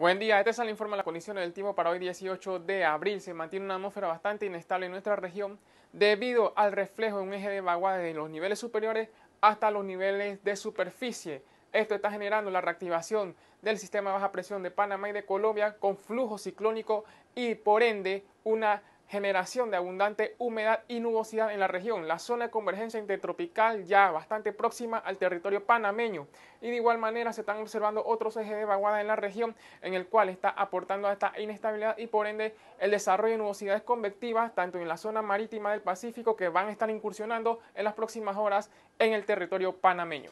Buen día, este es el informe de las condiciones del tiempo para hoy 18 de abril. Se mantiene una atmósfera bastante inestable en nuestra región debido al reflejo de un eje de vaguada de los niveles superiores hasta los niveles de superficie. Esto está generando la reactivación del sistema de baja presión de Panamá y de Colombia con flujo ciclónico y por ende una generación de abundante humedad y nubosidad en la región, la zona de convergencia intertropical ya bastante próxima al territorio panameño. Y de igual manera se están observando otros ejes de vaguada en la región, en el cual está aportando a esta inestabilidad y por ende el desarrollo de nubosidades convectivas, tanto en la zona marítima del Pacífico que van a estar incursionando en las próximas horas en el territorio panameño.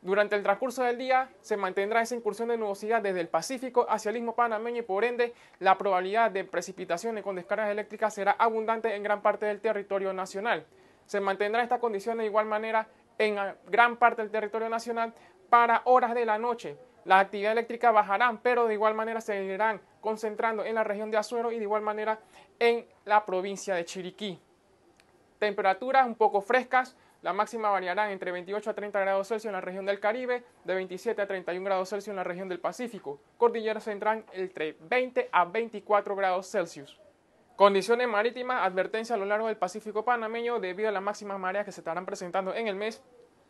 Durante el transcurso del día se mantendrá esa incursión de nubosidad desde el Pacífico hacia el istmo panameño y por ende la probabilidad de precipitaciones con descargas eléctricas será abundante en gran parte del territorio nacional. Se mantendrá esta condición de igual manera en gran parte del territorio nacional para horas de la noche. Las actividades eléctricas bajarán, pero de igual manera se irán concentrando en la región de Azuero y de igual manera en la provincia de Chiriquí. Temperaturas un poco frescas, la máxima variará entre 28 a 30 grados Celsius en la región del Caribe, de 27 a 31 grados Celsius en la región del Pacífico. Cordilleras tendrán entre 20 a 24 grados Celsius. Condiciones marítimas, advertencia a lo largo del Pacífico panameño debido a las máximas mareas que se estarán presentando en el mes,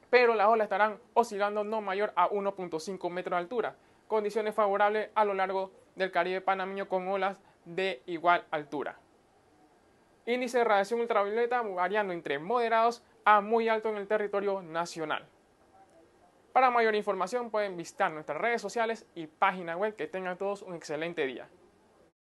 pero las olas estarán oscilando no mayor a 1.5 metros de altura. Condiciones favorables a lo largo del Caribe panameño con olas de igual altura. Índice de radiación ultravioleta variando entre moderados muy alto en el territorio nacional. Para mayor información pueden visitar nuestras redes sociales y página web. Que tengan todos un excelente día.